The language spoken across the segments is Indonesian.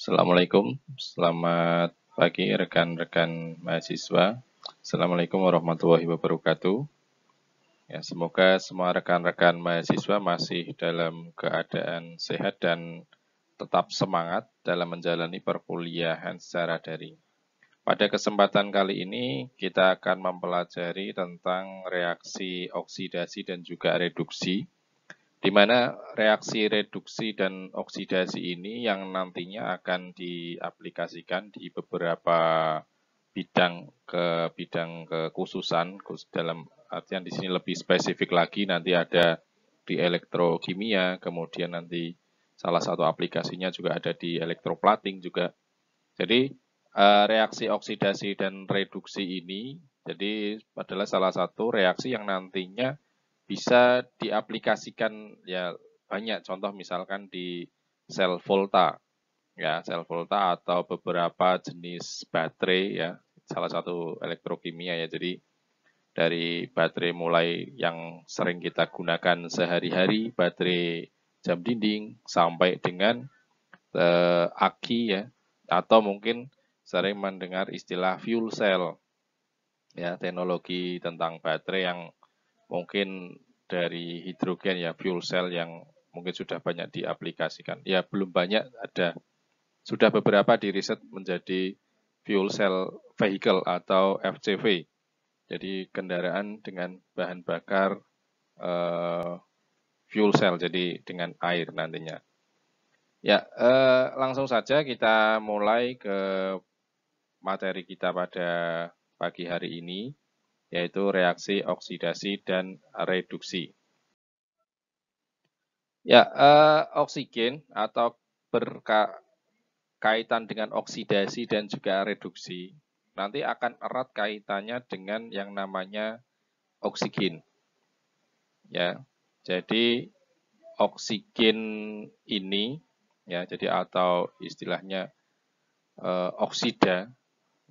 Assalamualaikum, selamat pagi rekan-rekan mahasiswa. Assalamualaikum warahmatullahi wabarakatuh. Ya, semoga semua rekan-rekan mahasiswa masih dalam keadaan sehat dan tetap semangat dalam menjalani perkuliahan secara daring. Pada kesempatan kali ini, kita akan mempelajari tentang reaksi oksidasi dan juga reduksi di mana reaksi reduksi dan oksidasi ini yang nantinya akan diaplikasikan di beberapa bidang ke bidang kekhususan dalam artian di sini lebih spesifik lagi nanti ada di elektrokimia kemudian nanti salah satu aplikasinya juga ada di elektroplating juga jadi eh, reaksi oksidasi dan reduksi ini jadi adalah salah satu reaksi yang nantinya bisa diaplikasikan ya banyak contoh misalkan di sel volta ya sel volta atau beberapa jenis baterai ya salah satu elektrokimia ya jadi dari baterai mulai yang sering kita gunakan sehari-hari baterai jam dinding sampai dengan uh, aki ya atau mungkin sering mendengar istilah fuel cell ya teknologi tentang baterai yang mungkin dari hidrogen ya fuel cell yang mungkin sudah banyak diaplikasikan. Ya belum banyak ada sudah beberapa di riset menjadi fuel cell vehicle atau FCV. Jadi kendaraan dengan bahan bakar uh, fuel cell jadi dengan air nantinya. Ya, uh, langsung saja kita mulai ke materi kita pada pagi hari ini yaitu reaksi oksidasi dan reduksi. Ya, eh, oksigen atau berkaitan dengan oksidasi dan juga reduksi nanti akan erat kaitannya dengan yang namanya oksigen. Ya. Jadi oksigen ini ya, jadi atau istilahnya eh, oksida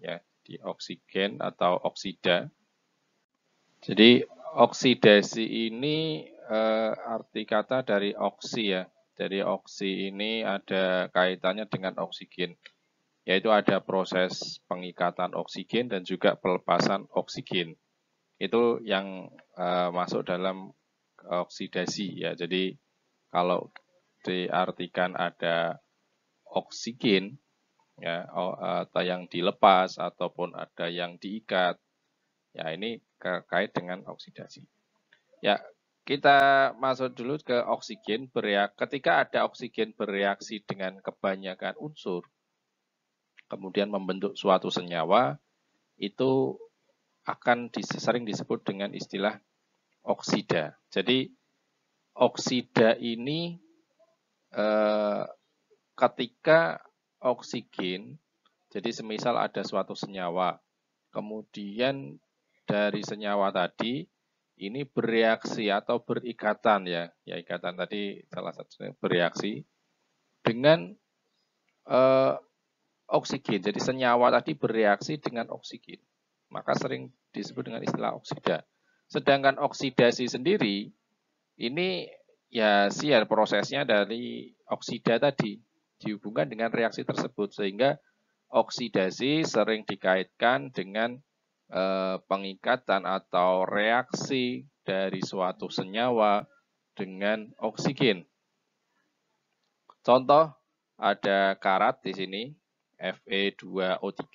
ya, di oksigen atau oksida jadi oksidasi ini eh, arti kata dari oksi ya. Jadi oksi ini ada kaitannya dengan oksigen, yaitu ada proses pengikatan oksigen dan juga pelepasan oksigen. Itu yang eh, masuk dalam oksidasi ya. Jadi kalau diartikan ada oksigen ya eh, atau yang dilepas ataupun ada yang diikat ya ini terkait dengan oksidasi. Ya, kita masuk dulu ke oksigen bereaksi. Ketika ada oksigen bereaksi dengan kebanyakan unsur, kemudian membentuk suatu senyawa, itu akan sering disebut dengan istilah oksida. Jadi oksida ini eh, ketika oksigen, jadi semisal ada suatu senyawa, kemudian dari senyawa tadi ini bereaksi atau berikatan ya, ya ikatan tadi salah satunya bereaksi dengan eh, oksigen. Jadi senyawa tadi bereaksi dengan oksigen. Maka sering disebut dengan istilah oksida. Sedangkan oksidasi sendiri ini ya siar prosesnya dari oksida tadi dihubungkan dengan reaksi tersebut sehingga oksidasi sering dikaitkan dengan Eh, pengikatan atau reaksi dari suatu senyawa dengan oksigen. Contoh ada karat di sini Fe2O3.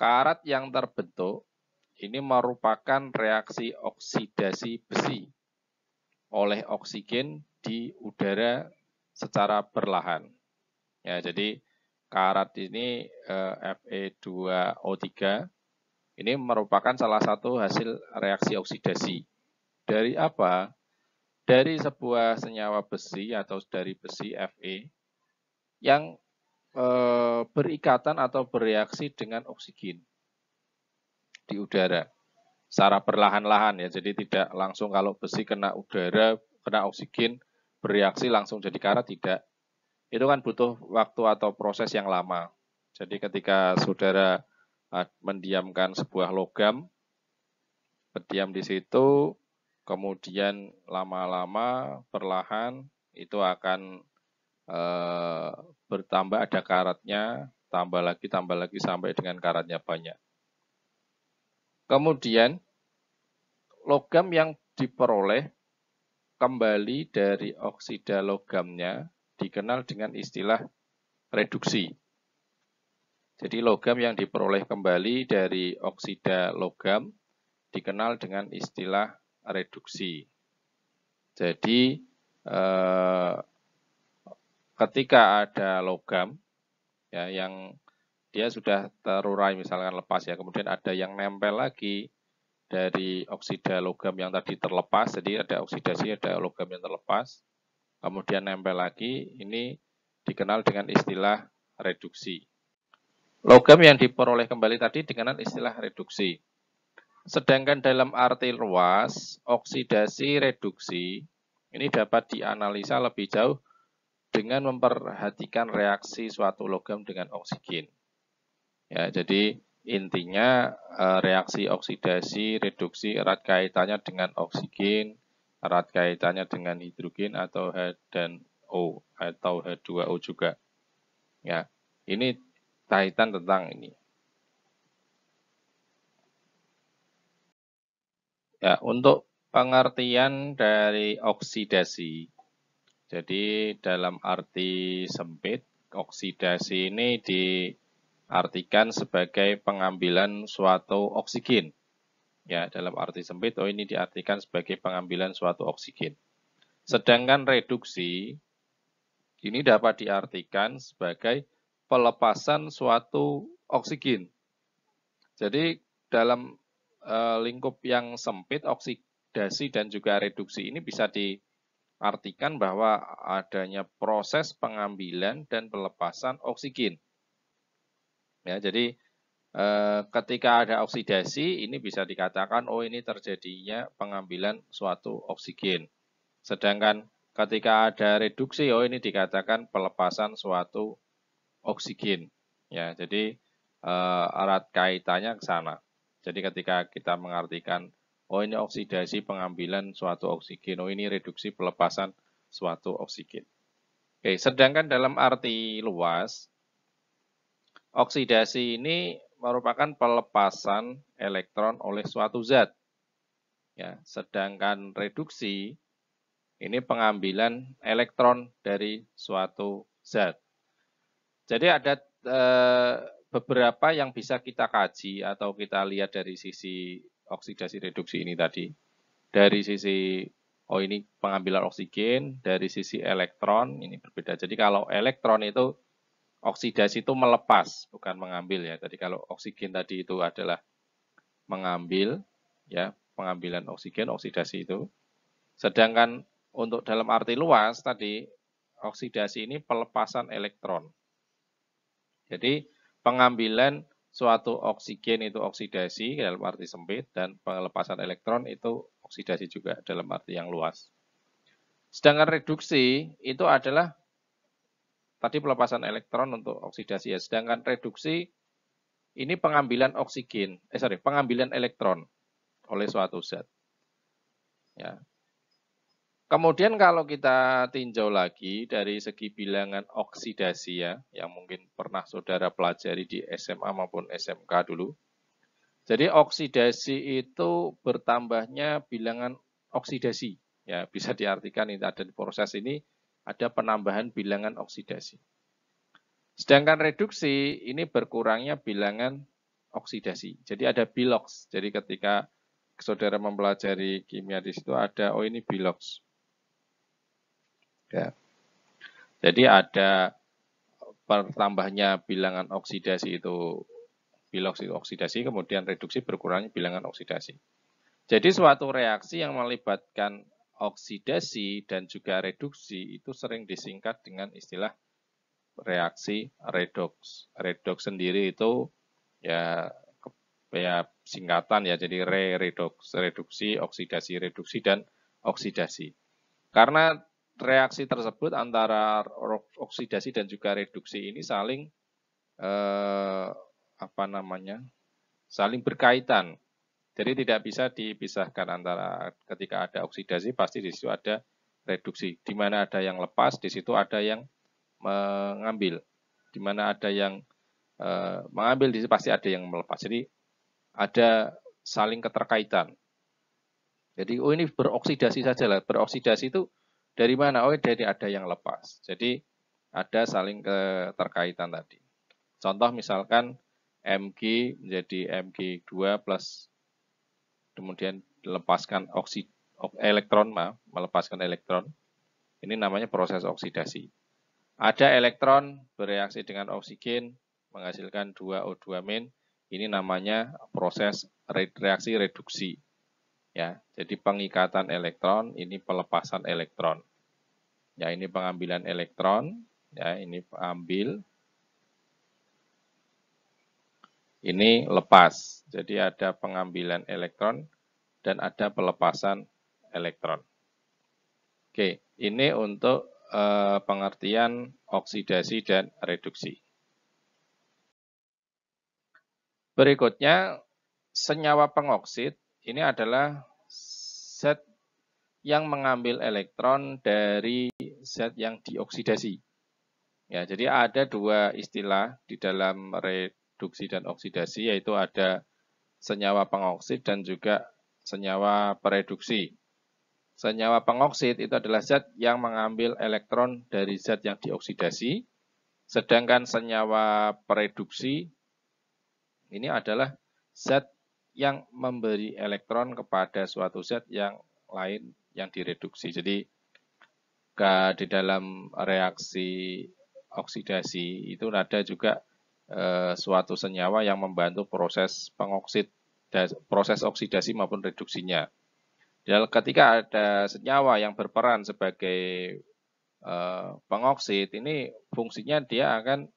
Karat yang terbentuk ini merupakan reaksi oksidasi besi oleh oksigen di udara secara perlahan. Ya, jadi karat ini eh, Fe2O3 ini merupakan salah satu hasil reaksi oksidasi. Dari apa? Dari sebuah senyawa besi atau dari besi Fe yang e, berikatan atau bereaksi dengan oksigen di udara secara perlahan-lahan ya. Jadi tidak langsung kalau besi kena udara, kena oksigen, bereaksi langsung jadi karat tidak. Itu kan butuh waktu atau proses yang lama. Jadi ketika saudara mendiamkan sebuah logam, berdiam di situ, kemudian lama-lama perlahan itu akan e, bertambah ada karatnya, tambah lagi, tambah lagi sampai dengan karatnya banyak. Kemudian logam yang diperoleh kembali dari oksida logamnya dikenal dengan istilah reduksi. Jadi logam yang diperoleh kembali dari oksida logam dikenal dengan istilah reduksi. Jadi eh, ketika ada logam ya yang dia sudah terurai misalkan lepas ya, kemudian ada yang nempel lagi dari oksida logam yang tadi terlepas, jadi ada oksidasi ada logam yang terlepas, kemudian nempel lagi, ini dikenal dengan istilah reduksi. Logam yang diperoleh kembali tadi dengan istilah reduksi. Sedangkan dalam arti luas, oksidasi reduksi ini dapat dianalisa lebih jauh dengan memperhatikan reaksi suatu logam dengan oksigen. Ya, jadi intinya eh, reaksi oksidasi reduksi erat kaitannya dengan oksigen, erat kaitannya dengan hidrogen atau H dan O atau H2O juga. Ya, ini kaitan tentang ini. Ya, untuk pengertian dari oksidasi. Jadi dalam arti sempit, oksidasi ini diartikan sebagai pengambilan suatu oksigen. Ya, dalam arti sempit, oh ini diartikan sebagai pengambilan suatu oksigen. Sedangkan reduksi ini dapat diartikan sebagai pelepasan suatu oksigen. Jadi dalam eh, lingkup yang sempit oksidasi dan juga reduksi ini bisa diartikan bahwa adanya proses pengambilan dan pelepasan oksigen. Ya, jadi eh, ketika ada oksidasi ini bisa dikatakan oh ini terjadinya pengambilan suatu oksigen. Sedangkan ketika ada reduksi oh ini dikatakan pelepasan suatu oksigen ya jadi eh, erat kaitannya ke sana jadi ketika kita mengartikan oh ini oksidasi pengambilan suatu oksigen oh ini reduksi pelepasan suatu oksigen oke sedangkan dalam arti luas oksidasi ini merupakan pelepasan elektron oleh suatu zat ya sedangkan reduksi ini pengambilan elektron dari suatu zat jadi ada eh, beberapa yang bisa kita kaji atau kita lihat dari sisi oksidasi reduksi ini tadi. Dari sisi oh ini pengambilan oksigen, dari sisi elektron ini berbeda. Jadi kalau elektron itu oksidasi itu melepas bukan mengambil ya. Jadi kalau oksigen tadi itu adalah mengambil ya, pengambilan oksigen oksidasi itu. Sedangkan untuk dalam arti luas tadi oksidasi ini pelepasan elektron. Jadi pengambilan suatu oksigen itu oksidasi dalam arti sempit dan pelepasan elektron itu oksidasi juga dalam arti yang luas. Sedangkan reduksi itu adalah tadi pelepasan elektron untuk oksidasi ya. Sedangkan reduksi ini pengambilan oksigen, eh sorry, pengambilan elektron oleh suatu zat. Ya, Kemudian kalau kita tinjau lagi dari segi bilangan oksidasi ya, yang mungkin pernah saudara pelajari di SMA maupun SMK dulu. Jadi oksidasi itu bertambahnya bilangan oksidasi. Ya, bisa diartikan ini ada di proses ini ada penambahan bilangan oksidasi. Sedangkan reduksi ini berkurangnya bilangan oksidasi. Jadi ada biloks. Jadi ketika saudara mempelajari kimia di situ ada oh ini biloks. Ya. Jadi ada pertambahnya bilangan oksidasi itu biloksi oksidasi kemudian reduksi berkurangnya bilangan oksidasi. Jadi suatu reaksi yang melibatkan oksidasi dan juga reduksi itu sering disingkat dengan istilah reaksi redox. Redox sendiri itu ya ya singkatan ya jadi re redox reduksi oksidasi reduksi dan oksidasi. Karena reaksi tersebut antara oksidasi dan juga reduksi ini saling eh, apa namanya saling berkaitan. Jadi tidak bisa dipisahkan antara ketika ada oksidasi pasti di situ ada reduksi. Di mana ada yang lepas, di situ ada yang mengambil. Di mana ada yang eh, mengambil, di situ pasti ada yang melepas. Jadi ada saling keterkaitan. Jadi oh ini beroksidasi saja lah. Beroksidasi itu dari mana? Oh, dari ada yang lepas. Jadi ada saling keterkaitan tadi. Contoh misalkan Mg menjadi Mg2 plus kemudian dilepaskan oksi, elektron, ma, melepaskan elektron. Ini namanya proses oksidasi. Ada elektron bereaksi dengan oksigen menghasilkan 2O2 min. Ini namanya proses reaksi reduksi ya. Jadi pengikatan elektron ini pelepasan elektron. Ya, ini pengambilan elektron, ya, ini ambil. Ini lepas. Jadi ada pengambilan elektron dan ada pelepasan elektron. Oke, ini untuk eh, pengertian oksidasi dan reduksi. Berikutnya senyawa pengoksid ini adalah zat yang mengambil elektron dari zat yang dioksidasi. Ya, jadi ada dua istilah di dalam reduksi dan oksidasi, yaitu ada senyawa pengoksid dan juga senyawa pereduksi. Senyawa pengoksid itu adalah zat yang mengambil elektron dari zat yang dioksidasi, sedangkan senyawa pereduksi ini adalah zat yang memberi elektron kepada suatu zat yang lain yang direduksi. Jadi ke, di dalam reaksi oksidasi itu ada juga e, suatu senyawa yang membantu proses pengoksid proses oksidasi maupun reduksinya. Dan ketika ada senyawa yang berperan sebagai e, pengoksid, ini fungsinya dia akan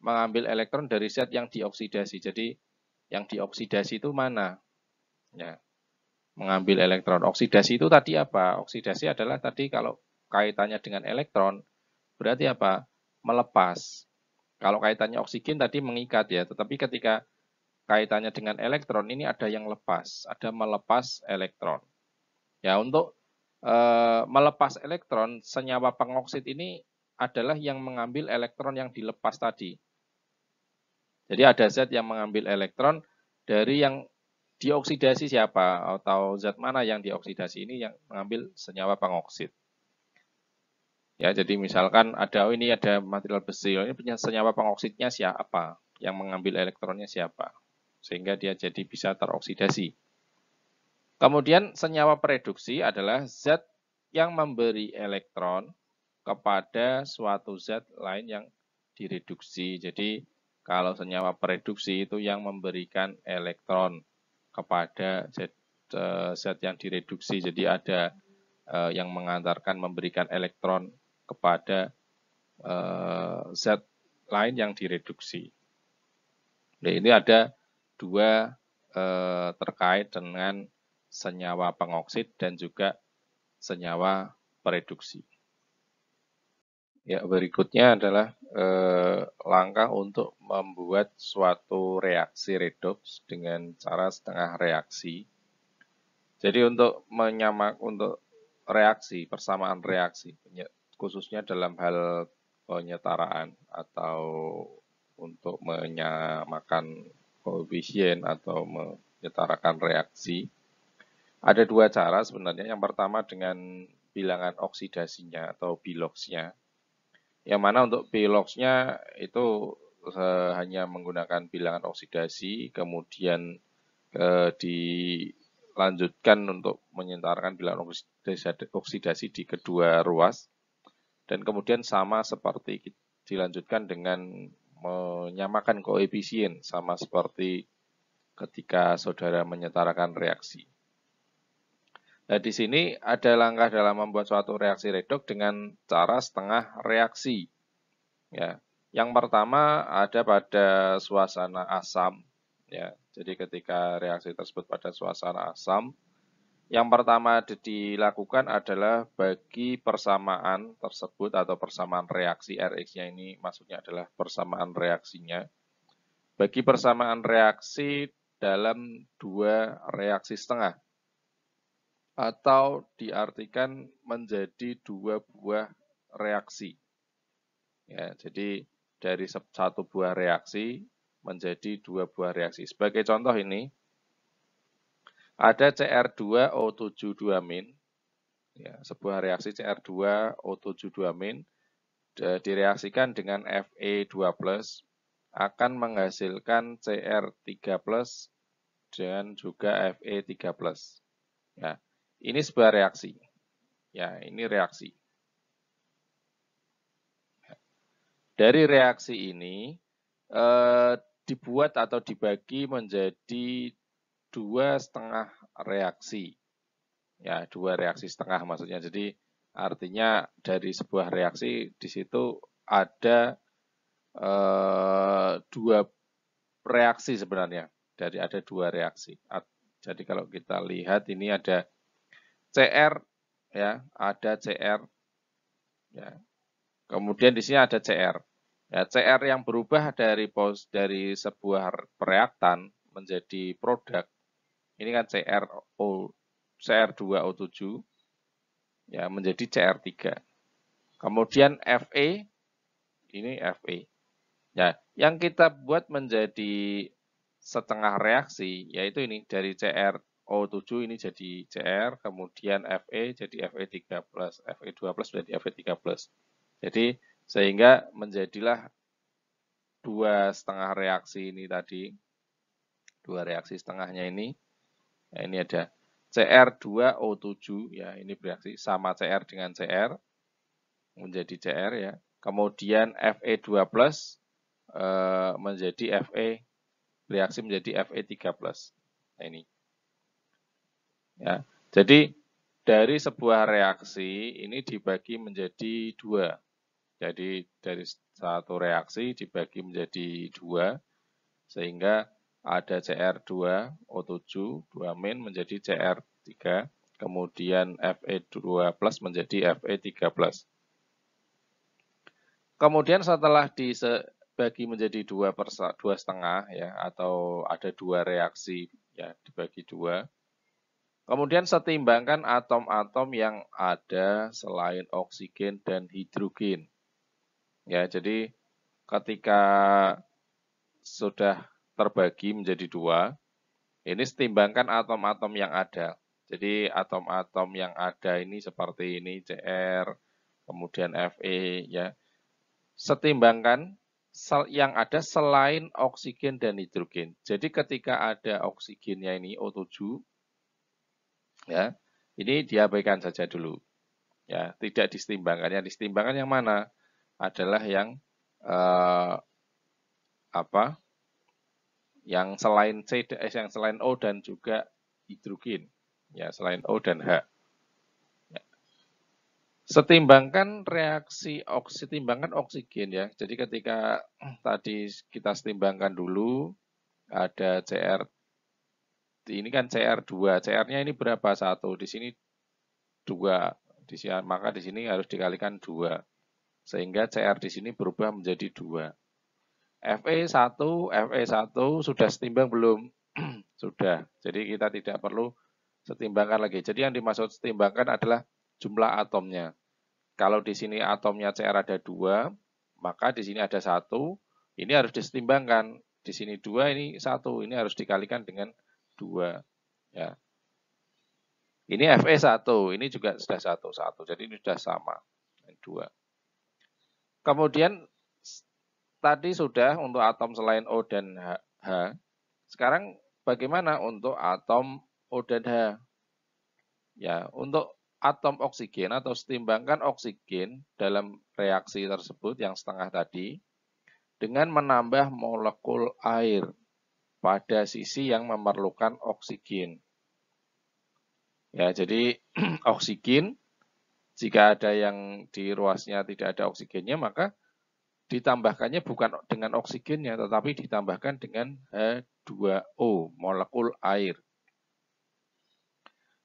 mengambil elektron dari zat yang dioksidasi. Jadi yang dioksidasi itu mana? Ya. Mengambil elektron. Oksidasi itu tadi apa? Oksidasi adalah tadi kalau kaitannya dengan elektron, berarti apa? Melepas. Kalau kaitannya oksigen tadi mengikat ya, tetapi ketika kaitannya dengan elektron ini ada yang lepas, ada melepas elektron. Ya, untuk e, melepas elektron, senyawa pengoksid ini adalah yang mengambil elektron yang dilepas tadi. Jadi ada zat yang mengambil elektron dari yang dioksidasi siapa atau zat mana yang dioksidasi ini yang mengambil senyawa pengoksid. Ya, jadi misalkan ada oh ini ada material besi, oh ini punya senyawa pengoksidnya siapa, yang mengambil elektronnya siapa, sehingga dia jadi bisa teroksidasi. Kemudian senyawa pereduksi adalah zat yang memberi elektron kepada suatu zat lain yang direduksi. Jadi kalau senyawa pereduksi itu yang memberikan elektron kepada zat, eh, zat yang direduksi. Jadi ada eh, yang mengantarkan memberikan elektron kepada eh, zat lain yang direduksi. Nah, ini ada dua terkait dengan senyawa pengoksid dan juga senyawa pereduksi. Ya, berikutnya adalah eh, langkah untuk membuat suatu reaksi redox dengan cara setengah reaksi. Jadi untuk menyamak untuk reaksi, persamaan reaksi, khususnya dalam hal penyetaraan atau untuk menyamakan koefisien atau menyetarakan reaksi. Ada dua cara sebenarnya. Yang pertama dengan bilangan oksidasinya atau biloxnya yang mana untuk piloxnya itu eh, hanya menggunakan bilangan oksidasi, kemudian eh, dilanjutkan untuk menyentarkan bilangan oksidasi, oksidasi di kedua ruas, dan kemudian sama seperti dilanjutkan dengan menyamakan koefisien, sama seperti ketika saudara menyetarakan reaksi. Nah, di sini ada langkah dalam membuat suatu reaksi redox dengan cara setengah reaksi. Ya. Yang pertama ada pada suasana asam. Ya. Jadi ketika reaksi tersebut pada suasana asam, yang pertama dilakukan adalah bagi persamaan tersebut atau persamaan reaksi Rx-nya ini maksudnya adalah persamaan reaksinya. Bagi persamaan reaksi dalam dua reaksi setengah atau diartikan menjadi dua buah reaksi. Ya, jadi dari satu buah reaksi menjadi dua buah reaksi. Sebagai contoh ini, ada Cr2O72-, ya, sebuah reaksi Cr2O72- direaksikan dengan Fe2+, akan menghasilkan Cr3+, dan juga Fe3+. Ya. Ini sebuah reaksi. Ya, ini reaksi. Dari reaksi ini eh, dibuat atau dibagi menjadi dua setengah reaksi. Ya, dua reaksi setengah maksudnya. Jadi artinya dari sebuah reaksi di situ ada eh, dua reaksi sebenarnya. Dari ada dua reaksi. Jadi kalau kita lihat ini ada CR ya, ada CR ya. Kemudian di sini ada CR. Ya, CR yang berubah dari pos dari sebuah reaktan menjadi produk. Ini kan CR o CR2O7 ya menjadi CR3. Kemudian Fe ini Fe. Ya, yang kita buat menjadi setengah reaksi yaitu ini dari CR O7 ini jadi CR, kemudian FE jadi FE3+, FE2+, menjadi FE3+. Jadi sehingga menjadilah dua setengah reaksi ini tadi, dua reaksi setengahnya ini, ya ini ada CR2O7, ya ini bereaksi sama CR dengan CR, menjadi CR ya. Kemudian Fe2+, eh, menjadi Fe, reaksi menjadi Fe3+. Nah ini. Ya, jadi dari sebuah reaksi ini dibagi menjadi dua. Jadi dari satu reaksi dibagi menjadi dua, sehingga ada CR2 O7 2 min menjadi CR3, kemudian Fe2 plus menjadi Fe3 plus. Kemudian setelah dibagi menjadi dua per dua setengah ya atau ada dua reaksi ya dibagi dua Kemudian setimbangkan atom-atom yang ada selain oksigen dan hidrogen. Ya, jadi ketika sudah terbagi menjadi dua, ini setimbangkan atom-atom yang ada. Jadi atom-atom yang ada ini seperti ini CR, kemudian Fe ya. Setimbangkan yang ada selain oksigen dan hidrogen. Jadi ketika ada oksigennya ini O7, Ya, ini diabaikan saja dulu. Ya, tidak disetimbangkan. Yang disetimbangkan yang mana? Adalah yang eh, apa? Yang selain C, eh, yang selain O dan juga hidrogen. Ya, selain O dan H. Ya. Setimbangkan reaksi oksi, timbangkan oksigen ya. Jadi ketika tadi kita setimbangkan dulu ada CR ini kan CR2. CR-nya ini berapa? Satu. Di sini dua. Di sini, maka di sini harus dikalikan dua. Sehingga CR di sini berubah menjadi dua. FE1, FE1 sudah setimbang belum? sudah. Jadi kita tidak perlu setimbangkan lagi. Jadi yang dimaksud setimbangkan adalah jumlah atomnya. Kalau di sini atomnya CR ada dua, maka di sini ada satu. Ini harus disetimbangkan. Di sini dua, ini satu. Ini harus dikalikan dengan 2 ya. Ini FE 1, ini juga sudah 1 1. Jadi ini sudah sama 2. Kemudian tadi sudah untuk atom selain O dan H, H. Sekarang bagaimana untuk atom O dan H? Ya, untuk atom oksigen atau setimbangkan oksigen dalam reaksi tersebut yang setengah tadi dengan menambah molekul air pada sisi yang memerlukan oksigen. Ya, jadi oksigen jika ada yang di ruasnya tidak ada oksigennya maka ditambahkannya bukan dengan oksigennya tetapi ditambahkan dengan H2O, molekul air.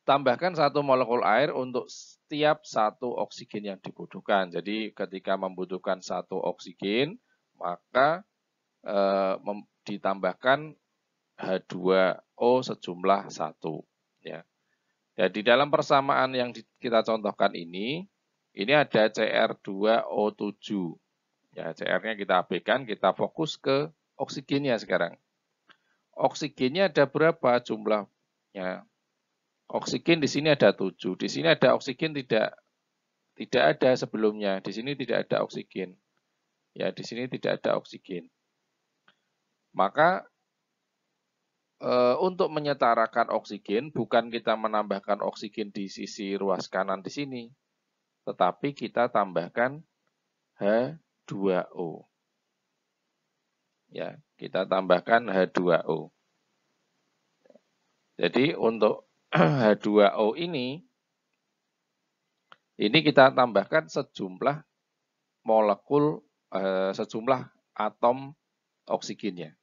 Tambahkan satu molekul air untuk setiap satu oksigen yang dibutuhkan. Jadi ketika membutuhkan satu oksigen, maka e, ditambahkan H2O sejumlah 1. Ya. Dan di dalam persamaan yang kita contohkan ini, ini ada CR2O7. Ya, CR-nya kita abaikan, kita fokus ke oksigennya sekarang. Oksigennya ada berapa jumlahnya? Oksigen di sini ada 7. Di sini ada oksigen tidak tidak ada sebelumnya. Di sini tidak ada oksigen. Ya, di sini tidak ada oksigen. Maka Eh, untuk menyetarakan oksigen, bukan kita menambahkan oksigen di sisi ruas kanan di sini, tetapi kita tambahkan H2O. Ya, kita tambahkan H2O. Jadi untuk H2O ini, ini kita tambahkan sejumlah molekul, eh, sejumlah atom oksigennya.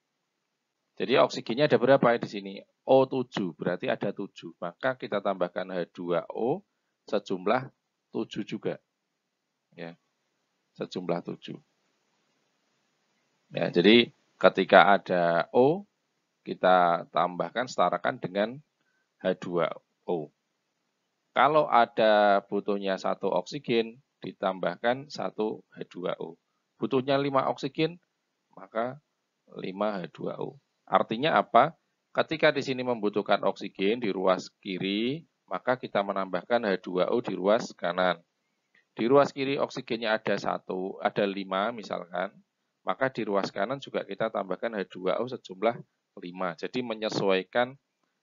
Jadi oksigennya ada berapa ya di sini? O7, berarti ada 7. Maka kita tambahkan H2O sejumlah 7 juga. Ya. Sejumlah 7. Ya, jadi ketika ada O, kita tambahkan setarakan dengan H2O. Kalau ada butuhnya satu oksigen, ditambahkan satu H2O. Butuhnya 5 oksigen, maka 5 H2O. Artinya apa? Ketika di sini membutuhkan oksigen di ruas kiri, maka kita menambahkan H2O di ruas kanan. Di ruas kiri oksigennya ada satu, ada lima misalkan, maka di ruas kanan juga kita tambahkan H2O sejumlah 5. Jadi menyesuaikan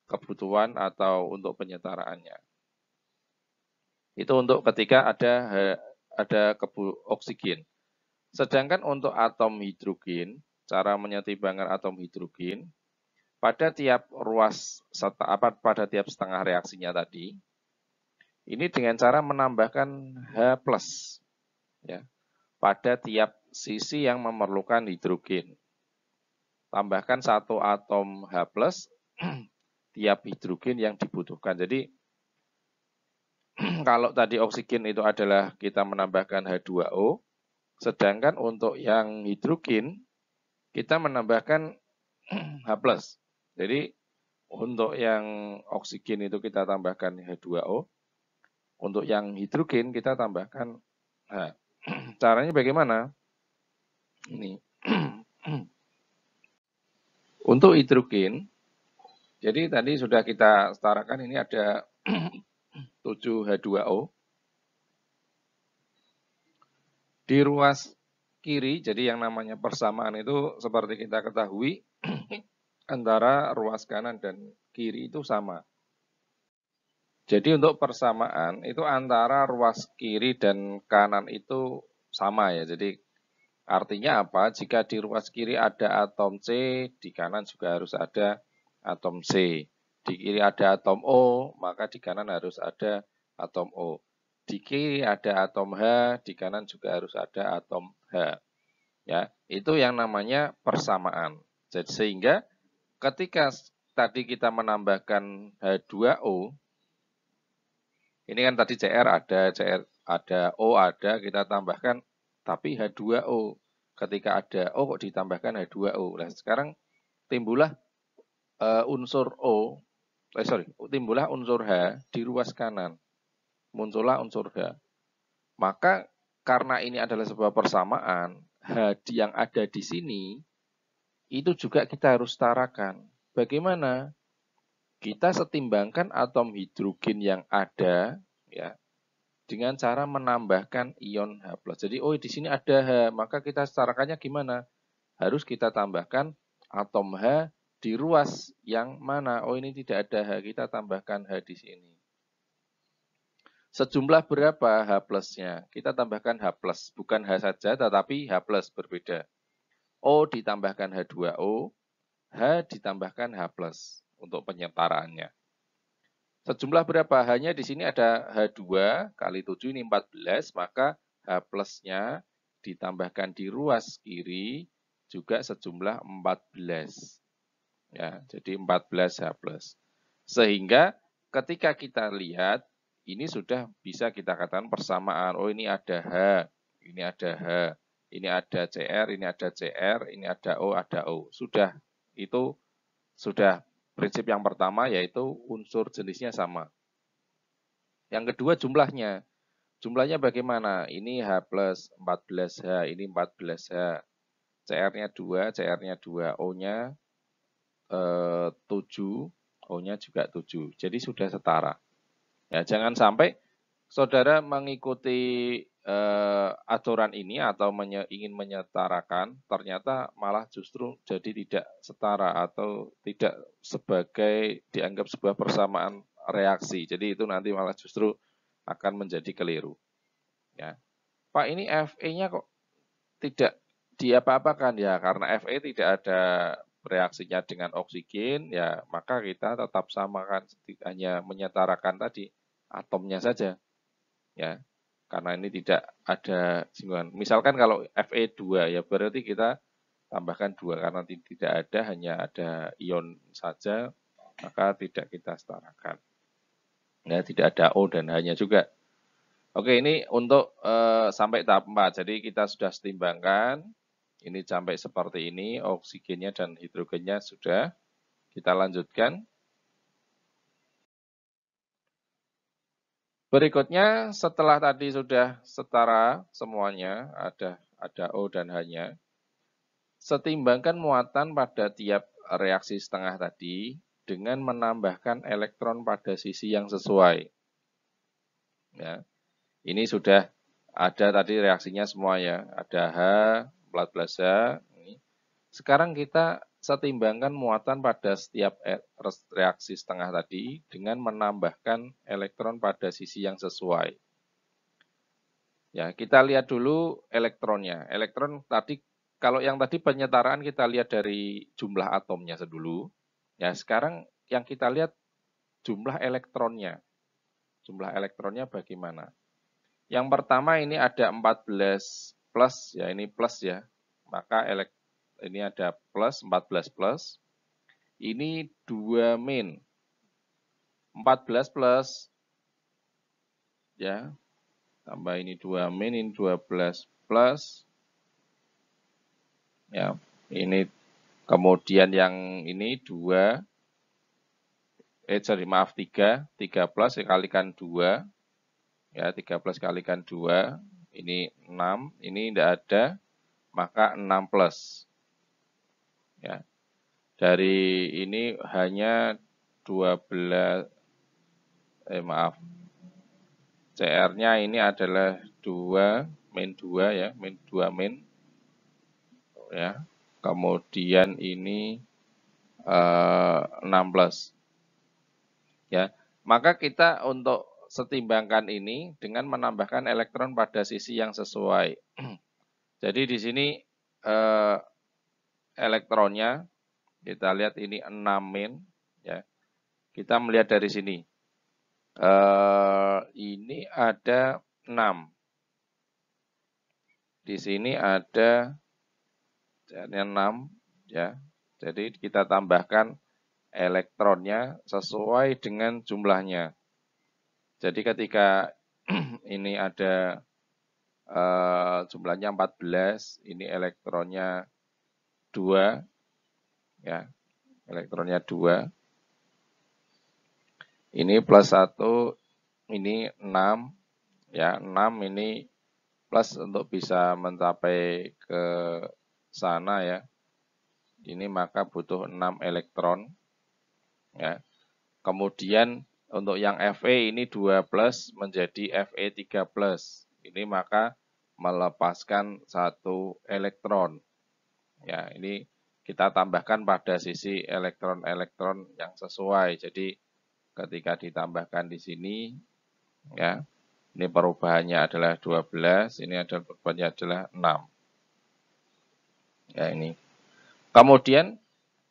kebutuhan atau untuk penyetaraannya. Itu untuk ketika ada ada oksigen. Sedangkan untuk atom hidrogen cara menyetimbangkan atom hidrogen pada tiap ruas apa pada tiap setengah reaksinya tadi ini dengan cara menambahkan H+ ya pada tiap sisi yang memerlukan hidrogen. Tambahkan satu atom H+ tiap hidrogen yang dibutuhkan. Jadi kalau tadi oksigen itu adalah kita menambahkan H2O, sedangkan untuk yang hidrogen kita menambahkan H+. Jadi untuk yang oksigen itu kita tambahkan H2O. Untuk yang hidrogen kita tambahkan H. Caranya bagaimana? Ini. Untuk hidrogen, jadi tadi sudah kita setarakan ini ada 7H2O. Di ruas kiri. Jadi yang namanya persamaan itu seperti kita ketahui antara ruas kanan dan kiri itu sama. Jadi untuk persamaan itu antara ruas kiri dan kanan itu sama ya. Jadi artinya apa? Jika di ruas kiri ada atom C, di kanan juga harus ada atom C. Di kiri ada atom O, maka di kanan harus ada atom O. Di kiri ada atom H, di kanan juga harus ada atom Ya, itu yang namanya persamaan. Jadi sehingga ketika tadi kita menambahkan H2O, ini kan tadi CR ada, CR ada, O ada, kita tambahkan, tapi H2O. Ketika ada O kok ditambahkan H2O. Nah, sekarang timbullah uh, unsur O, eh, sorry, timbullah unsur H di ruas kanan. Muncullah unsur H. Maka karena ini adalah sebuah persamaan, H yang ada di sini itu juga kita harus tarakan. Bagaimana? Kita setimbangkan atom hidrogen yang ada ya dengan cara menambahkan ion H+. Jadi oh di sini ada H, maka kita setarakannya gimana? Harus kita tambahkan atom H di ruas yang mana? Oh ini tidak ada H, kita tambahkan H di sini. Sejumlah berapa H plusnya? Kita tambahkan H plus, bukan H saja tetapi H plus berbeda. O ditambahkan H2O, H ditambahkan H plus untuk penyetaraannya. Sejumlah berapa? Hanya di sini ada H2 kali 7 ini 14, maka H plusnya ditambahkan di ruas kiri juga sejumlah 14. Ya, jadi 14H plus. Sehingga ketika kita lihat ini sudah bisa kita katakan persamaan. Oh, ini ada H, ini ada H, ini ada CR, ini ada CR, ini ada O, ada O. Sudah, itu sudah prinsip yang pertama yaitu unsur jenisnya sama. Yang kedua jumlahnya. Jumlahnya bagaimana? Ini H plus 14H, ini 14H. CR-nya 2, CR-nya 2, O-nya eh, 7, O-nya juga 7. Jadi sudah setara. Ya, jangan sampai saudara mengikuti eh, aturan ini atau menye, ingin menyetarakan, ternyata malah justru jadi tidak setara atau tidak sebagai dianggap sebuah persamaan reaksi. Jadi itu nanti malah justru akan menjadi keliru. Ya. Pak ini FE-nya kok tidak diapa-apakan ya karena FE tidak ada reaksinya dengan oksigen ya maka kita tetap samakan hanya menyetarakan tadi atomnya hmm. saja. Ya. Karena ini tidak ada singgungan. Misalkan kalau Fe2 ya berarti kita tambahkan dua karena tidak ada hanya ada ion saja maka tidak kita setarakan. Ya, tidak ada O dan hanya juga. Oke, ini untuk e, sampai tahap 4. Jadi kita sudah setimbangkan. Ini sampai seperti ini, oksigennya dan hidrogennya sudah. Kita lanjutkan. Berikutnya setelah tadi sudah setara semuanya, ada ada O dan H-nya. Setimbangkan muatan pada tiap reaksi setengah tadi dengan menambahkan elektron pada sisi yang sesuai. Ya. Ini sudah ada tadi reaksinya semua ya, ada H, 14H. Sekarang kita Setimbangkan muatan pada setiap e- reaksi setengah tadi dengan menambahkan elektron pada sisi yang sesuai. Ya, kita lihat dulu elektronnya. Elektron tadi kalau yang tadi penyetaraan kita lihat dari jumlah atomnya dulu. Ya, sekarang yang kita lihat jumlah elektronnya. Jumlah elektronnya bagaimana? Yang pertama ini ada 14 plus, ya ini plus ya. Maka elek ini ada plus 14 plus. Ini 2 min. 14 plus ya. Tambah ini 2 min, ini 12 plus. Ya, ini kemudian yang ini 2 eh sorry maaf 3, 3 plus dikalikan 2. Ya, 3 plus kalikan 2 ini 6, ini tidak ada, maka 6 plus ya. Dari ini hanya 12 eh maaf. CR-nya ini adalah 2 main 2 ya, main 2 min ya. Kemudian ini eh, enam 16 ya. Maka kita untuk setimbangkan ini dengan menambahkan elektron pada sisi yang sesuai. Jadi di sini uh, elektronnya. Kita lihat ini 6 min. Ya. Kita melihat dari sini. Eh, ini ada 6. Di sini ada 6. Ya. Jadi kita tambahkan elektronnya sesuai dengan jumlahnya. Jadi ketika ini ada uh, jumlahnya 14, ini elektronnya dua, ya, elektronnya dua. Ini plus satu, ini enam, ya, enam ini plus untuk bisa mencapai ke sana ya. Ini maka butuh enam elektron, ya. Kemudian untuk yang Fe ini dua plus menjadi Fe tiga plus. Ini maka melepaskan satu elektron. Ya, ini kita tambahkan pada sisi elektron-elektron yang sesuai. Jadi ketika ditambahkan di sini ya, ini perubahannya adalah 12, ini adalah perubahannya adalah 6. Ya, ini. Kemudian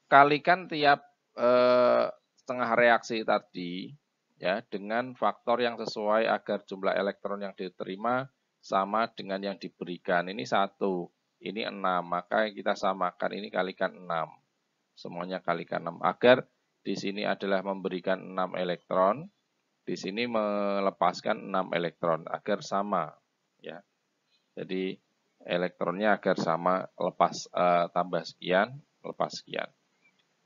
kalikan tiap eh, setengah reaksi tadi ya dengan faktor yang sesuai agar jumlah elektron yang diterima sama dengan yang diberikan. Ini satu ini 6, maka kita samakan ini kalikan 6. Semuanya kalikan 6 agar di sini adalah memberikan 6 elektron, di sini melepaskan 6 elektron agar sama ya. Jadi elektronnya agar sama lepas eh, tambah sekian, lepas sekian.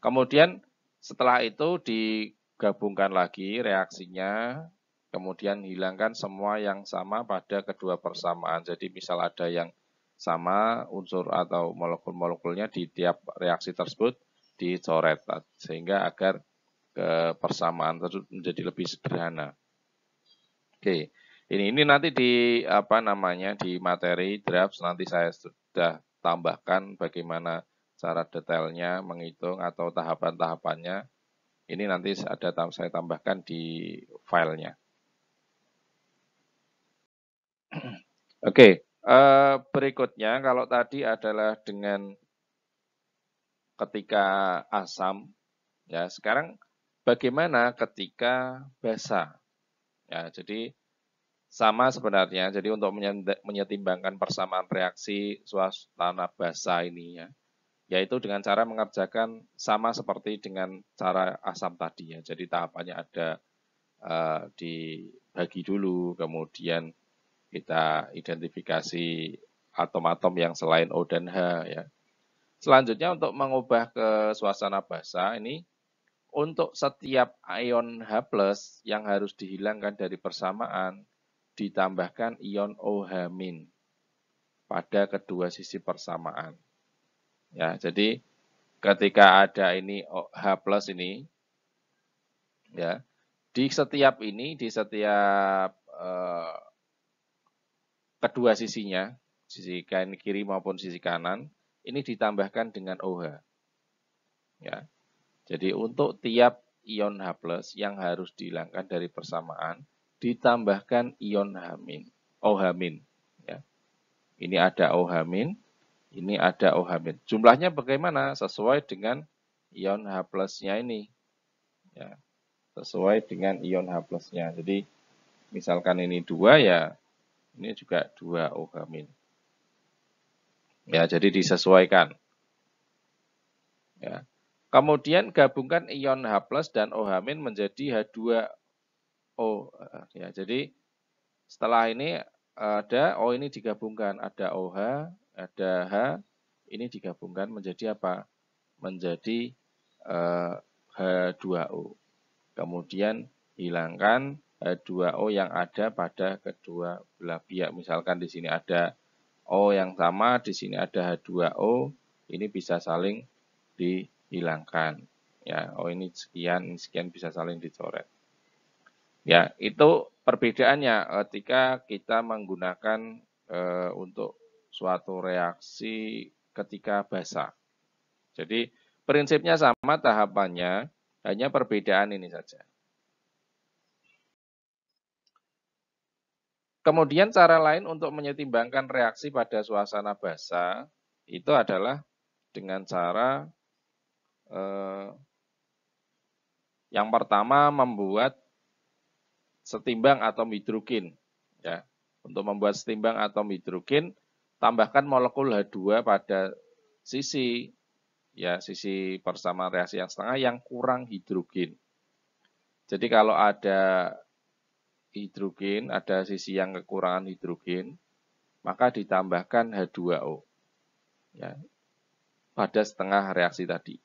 Kemudian setelah itu digabungkan lagi reaksinya, kemudian hilangkan semua yang sama pada kedua persamaan. Jadi misal ada yang sama unsur atau molekul-molekulnya di tiap reaksi tersebut dicoret sehingga agar persamaan tersebut menjadi lebih sederhana. Oke, ini ini nanti di apa namanya di materi draft nanti saya sudah tambahkan bagaimana cara detailnya menghitung atau tahapan-tahapannya. Ini nanti ada saya tambahkan di filenya. Oke, Eh, berikutnya kalau tadi adalah dengan ketika asam, ya sekarang bagaimana ketika basa? Ya, jadi sama sebenarnya. Jadi untuk menyetimbangkan persamaan reaksi suasana basa ini ya, yaitu dengan cara mengerjakan sama seperti dengan cara asam tadi ya. Jadi tahapannya ada uh, dibagi dulu, kemudian kita identifikasi atom-atom yang selain O dan H ya. Selanjutnya untuk mengubah ke suasana basa ini untuk setiap ion H+ yang harus dihilangkan dari persamaan ditambahkan ion OH- pada kedua sisi persamaan. Ya, jadi ketika ada ini H+ ini ya, di setiap ini di setiap eh, kedua sisinya, sisi kain kiri maupun sisi kanan, ini ditambahkan dengan OH. Ya. Jadi untuk tiap ion H+, yang harus dihilangkan dari persamaan, ditambahkan ion H-, OH-. Ya. Ini ada OH-, ini ada OH-. Jumlahnya bagaimana? Sesuai dengan ion H+, nya ini. Ya. Sesuai dengan ion H+, nya. Jadi, misalkan ini dua ya ini juga dua OH Ya, jadi disesuaikan. Ya. Kemudian gabungkan ion H plus dan OH menjadi H2O. Ya, jadi setelah ini ada O ini digabungkan, ada OH, ada H, ini digabungkan menjadi apa? Menjadi H2O. Eh, Kemudian hilangkan 2 eh, O yang ada pada kedua belah pihak. Misalkan di sini ada O yang sama, di sini ada H2O, ini bisa saling dihilangkan. Ya, O ini sekian, ini sekian bisa saling dicoret. Ya, itu perbedaannya ketika kita menggunakan e, untuk suatu reaksi ketika basah. Jadi prinsipnya sama tahapannya, hanya perbedaan ini saja. Kemudian cara lain untuk menyetimbangkan reaksi pada suasana basa itu adalah dengan cara eh, yang pertama membuat setimbang atau hidrogen ya. Untuk membuat setimbang atau hidrogen tambahkan molekul H2 pada sisi ya sisi persamaan reaksi yang setengah yang kurang hidrogen. Jadi kalau ada hidrogen, ada sisi yang kekurangan hidrogen, maka ditambahkan H2O ya, pada setengah reaksi tadi.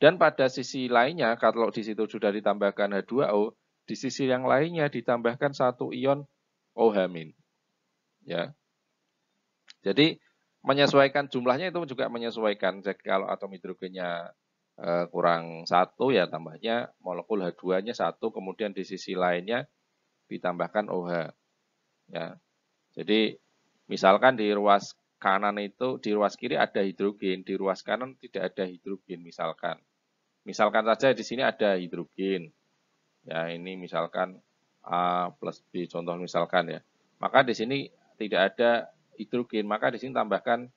Dan pada sisi lainnya, kalau di situ sudah ditambahkan H2O, di sisi yang lainnya ditambahkan satu ion OH-. Ya. Jadi menyesuaikan jumlahnya itu juga menyesuaikan. Jadi kalau atom hidrogennya eh, kurang satu ya tambahnya molekul H2-nya satu, kemudian di sisi lainnya ditambahkan OH. Ya. Jadi misalkan di ruas kanan itu di ruas kiri ada hidrogen, di ruas kanan tidak ada hidrogen misalkan. Misalkan saja di sini ada hidrogen. Ya, ini misalkan A plus B contoh misalkan ya. Maka di sini tidak ada hidrogen, maka di sini tambahkan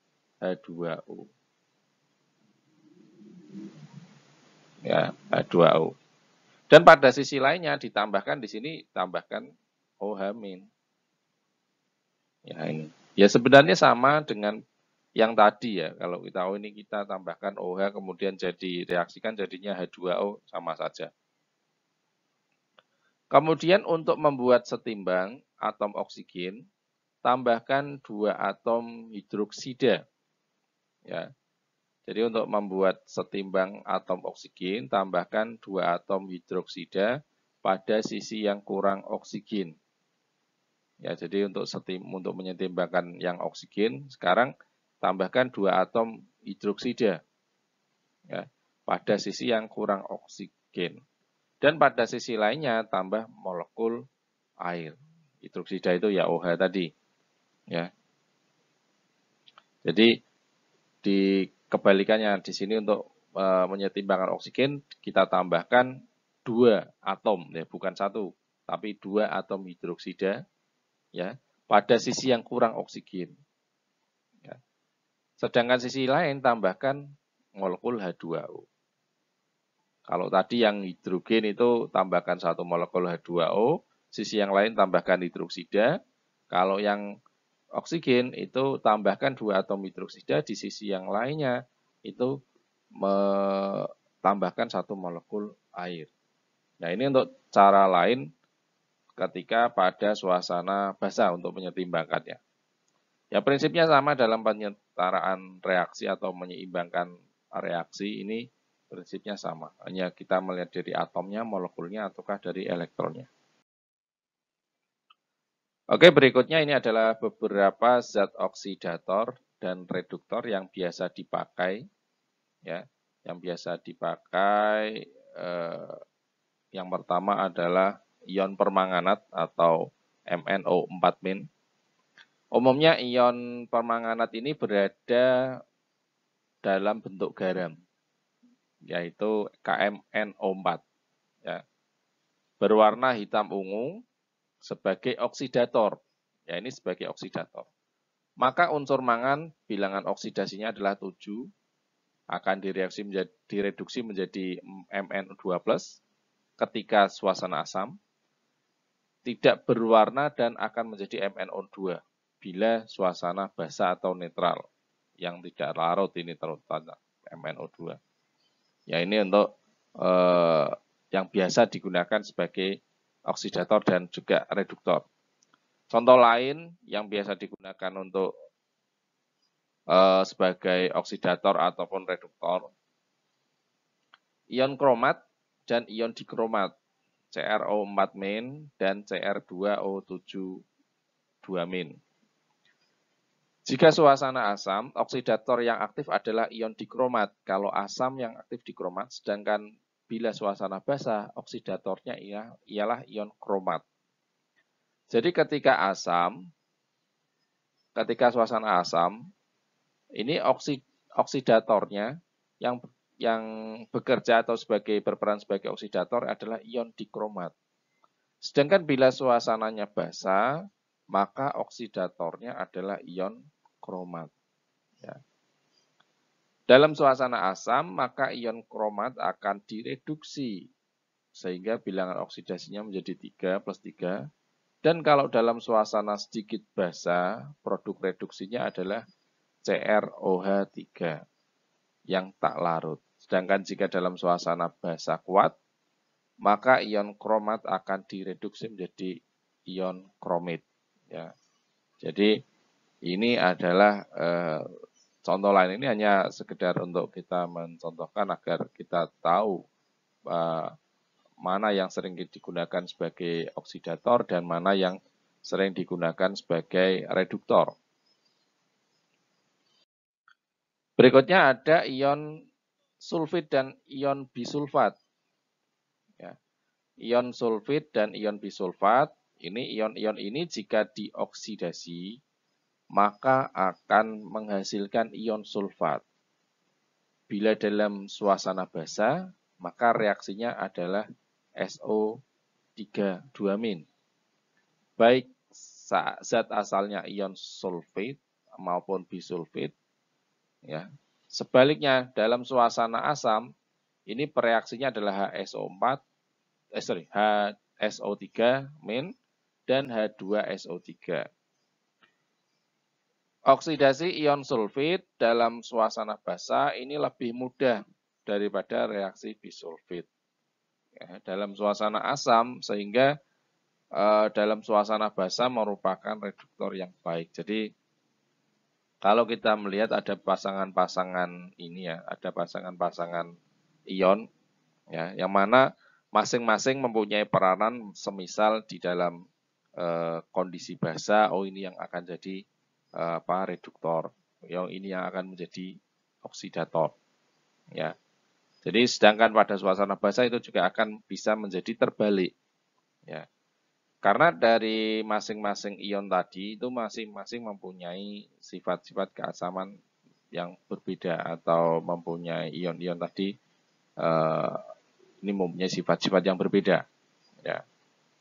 H2O. Ya, H2O. Dan pada sisi lainnya ditambahkan di sini tambahkan OH min. Ya ini. Ya sebenarnya sama dengan yang tadi ya. Kalau kita oh ini kita tambahkan OH ya, kemudian jadi reaksikan jadinya H2O sama saja. Kemudian untuk membuat setimbang atom oksigen tambahkan dua atom hidroksida. Ya. Jadi untuk membuat setimbang atom oksigen, tambahkan dua atom hidroksida pada sisi yang kurang oksigen. Ya, jadi untuk setim untuk menyetimbangkan yang oksigen, sekarang tambahkan dua atom hidroksida ya, pada sisi yang kurang oksigen. Dan pada sisi lainnya tambah molekul air. Hidroksida itu ya OH tadi. Ya. Jadi di Kebalikannya di sini untuk e, menyetimbangkan oksigen kita tambahkan dua atom ya bukan satu tapi dua atom hidroksida ya pada sisi yang kurang oksigen. Ya. Sedangkan sisi lain tambahkan molekul H2O. Kalau tadi yang hidrogen itu tambahkan satu molekul H2O, sisi yang lain tambahkan hidroksida. Kalau yang oksigen itu tambahkan dua atom hidroksida di sisi yang lainnya itu menambahkan satu molekul air. Nah ini untuk cara lain ketika pada suasana basah untuk menyetimbangkannya. Ya prinsipnya sama dalam penyetaraan reaksi atau menyeimbangkan reaksi ini prinsipnya sama. Hanya kita melihat dari atomnya, molekulnya, ataukah dari elektronnya. Oke, berikutnya ini adalah beberapa zat oksidator dan reduktor yang biasa dipakai ya, yang biasa dipakai eh, yang pertama adalah ion permanganat atau MnO4- Umumnya ion permanganat ini berada dalam bentuk garam yaitu KMNO4 ya. Berwarna hitam ungu sebagai oksidator. Ya, ini sebagai oksidator. Maka unsur mangan bilangan oksidasinya adalah 7 akan direaksi menjadi direduksi menjadi Mn2+ ketika suasana asam tidak berwarna dan akan menjadi MnO2 bila suasana basa atau netral yang tidak larut ini terutama MnO2. Ya ini untuk eh, yang biasa digunakan sebagai oksidator dan juga reduktor. Contoh lain yang biasa digunakan untuk uh, sebagai oksidator ataupun reduktor, ion kromat dan ion dikromat, CrO4 dan cr 2 o 7 2-) Jika suasana asam, oksidator yang aktif adalah ion dikromat. Kalau asam yang aktif dikromat, sedangkan Bila suasana basah, oksidatornya ialah ion kromat. Jadi ketika asam, ketika suasana asam, ini oksid, oksidatornya yang yang bekerja atau sebagai berperan sebagai oksidator adalah ion dikromat. Sedangkan bila suasananya basah, maka oksidatornya adalah ion kromat. Ya. Dalam suasana asam, maka ion kromat akan direduksi, sehingga bilangan oksidasinya menjadi 3 plus 3. Dan kalau dalam suasana sedikit basa, produk reduksinya adalah CrOH3 yang tak larut. Sedangkan jika dalam suasana basa kuat, maka ion kromat akan direduksi menjadi ion kromit. Ya. Jadi ini adalah eh, contoh lain ini hanya sekedar untuk kita mencontohkan agar kita tahu eh, mana yang sering digunakan sebagai oksidator dan mana yang sering digunakan sebagai reduktor. Berikutnya ada ion sulfit dan ion bisulfat. Ya, ion sulfit dan ion bisulfat, ini ion-ion ini jika dioksidasi maka akan menghasilkan ion sulfat. Bila dalam suasana basa, maka reaksinya adalah so 32 Baik zat asalnya ion sulfat maupun bisulfit. Ya. Sebaliknya, dalam suasana asam, ini pereaksinya adalah HSO4, eh, sorry, HSO3 dan H2SO3. Oksidasi ion sulfit dalam suasana basa ini lebih mudah daripada reaksi bisulfit. Ya, dalam suasana asam sehingga eh, dalam suasana basa merupakan reduktor yang baik. Jadi kalau kita melihat ada pasangan-pasangan ini ya, ada pasangan-pasangan ion ya, yang mana masing-masing mempunyai peranan semisal di dalam eh, kondisi basa, oh ini yang akan jadi Eh, apa reduktor yang ini yang akan menjadi oksidator ya jadi sedangkan pada suasana basah itu juga akan bisa menjadi terbalik ya karena dari masing-masing ion tadi itu masing-masing mempunyai sifat-sifat keasaman yang berbeda atau mempunyai ion-ion tadi eh, ini mempunyai sifat-sifat yang berbeda ya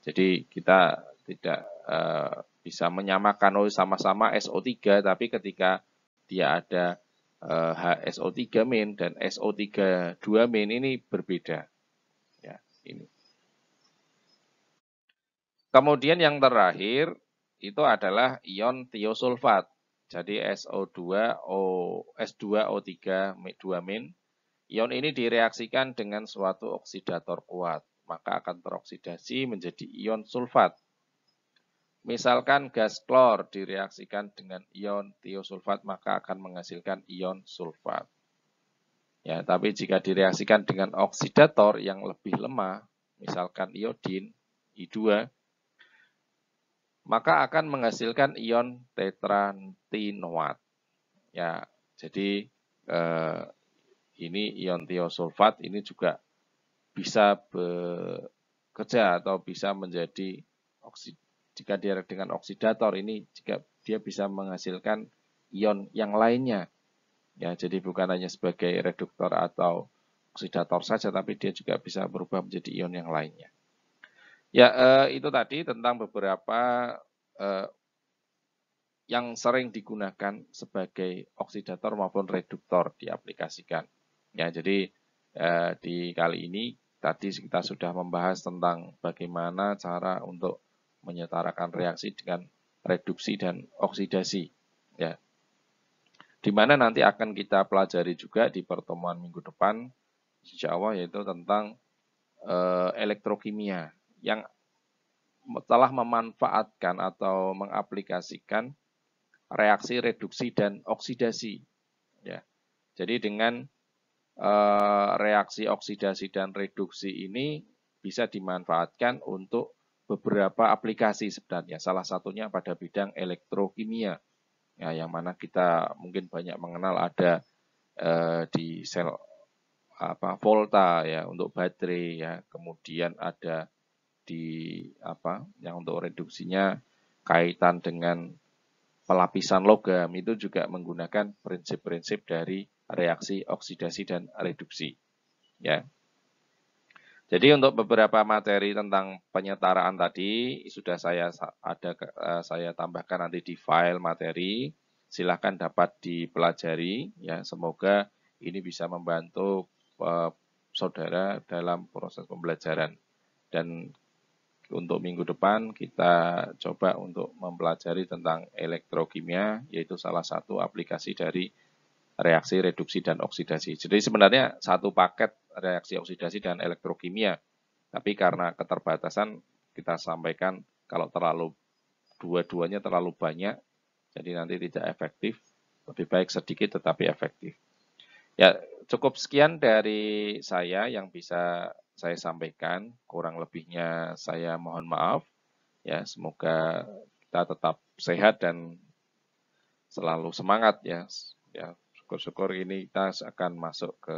jadi kita tidak eh, bisa menyamakan oh sama-sama SO3 tapi ketika dia ada eh, HSO3 min dan so 32 min ini berbeda. Ya, ini. Kemudian yang terakhir itu adalah ion tiosulfat. Jadi SO2O S2O3 2 min. Ion ini direaksikan dengan suatu oksidator kuat, maka akan teroksidasi menjadi ion sulfat. Misalkan gas klor direaksikan dengan ion tiosulfat maka akan menghasilkan ion sulfat. Ya, tapi jika direaksikan dengan oksidator yang lebih lemah, misalkan iodin I2, maka akan menghasilkan ion tetrantinoat. Ya, jadi eh, ini ion tiosulfat ini juga bisa bekerja atau bisa menjadi oksid jika dia dengan oksidator ini jika dia bisa menghasilkan ion yang lainnya. Ya, jadi bukan hanya sebagai reduktor atau oksidator saja tapi dia juga bisa berubah menjadi ion yang lainnya. Ya, eh, itu tadi tentang beberapa eh, yang sering digunakan sebagai oksidator maupun reduktor diaplikasikan. Ya, jadi eh, di kali ini tadi kita sudah membahas tentang bagaimana cara untuk menyetarakan reaksi dengan reduksi dan oksidasi ya di mana nanti akan kita pelajari juga di pertemuan minggu depan insya Allah yaitu tentang e, elektrokimia yang telah memanfaatkan atau mengaplikasikan reaksi reduksi dan oksidasi ya jadi dengan e, reaksi oksidasi dan reduksi ini bisa dimanfaatkan untuk beberapa aplikasi sebenarnya. Salah satunya pada bidang elektrokimia. Ya, yang mana kita mungkin banyak mengenal ada eh, di sel apa volta ya untuk baterai ya. Kemudian ada di apa yang untuk reduksinya kaitan dengan pelapisan logam itu juga menggunakan prinsip-prinsip dari reaksi oksidasi dan reduksi. Ya, jadi untuk beberapa materi tentang penyetaraan tadi sudah saya ada eh, saya tambahkan nanti di file materi. Silahkan dapat dipelajari ya. Semoga ini bisa membantu eh, saudara dalam proses pembelajaran. Dan untuk minggu depan kita coba untuk mempelajari tentang elektrokimia yaitu salah satu aplikasi dari reaksi reduksi dan oksidasi. Jadi sebenarnya satu paket reaksi oksidasi dan elektrokimia. Tapi karena keterbatasan kita sampaikan kalau terlalu dua-duanya terlalu banyak jadi nanti tidak efektif. Lebih baik sedikit tetapi efektif. Ya, cukup sekian dari saya yang bisa saya sampaikan. Kurang lebihnya saya mohon maaf. Ya, semoga kita tetap sehat dan selalu semangat ya. Ya, syukur-syukur ini kita akan masuk ke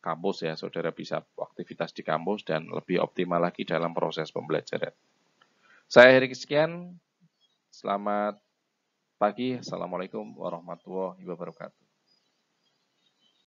kampus ya, saudara bisa aktivitas di kampus dan lebih optimal lagi dalam proses pembelajaran. Saya Heri sekian, selamat pagi, Assalamualaikum warahmatullahi wabarakatuh.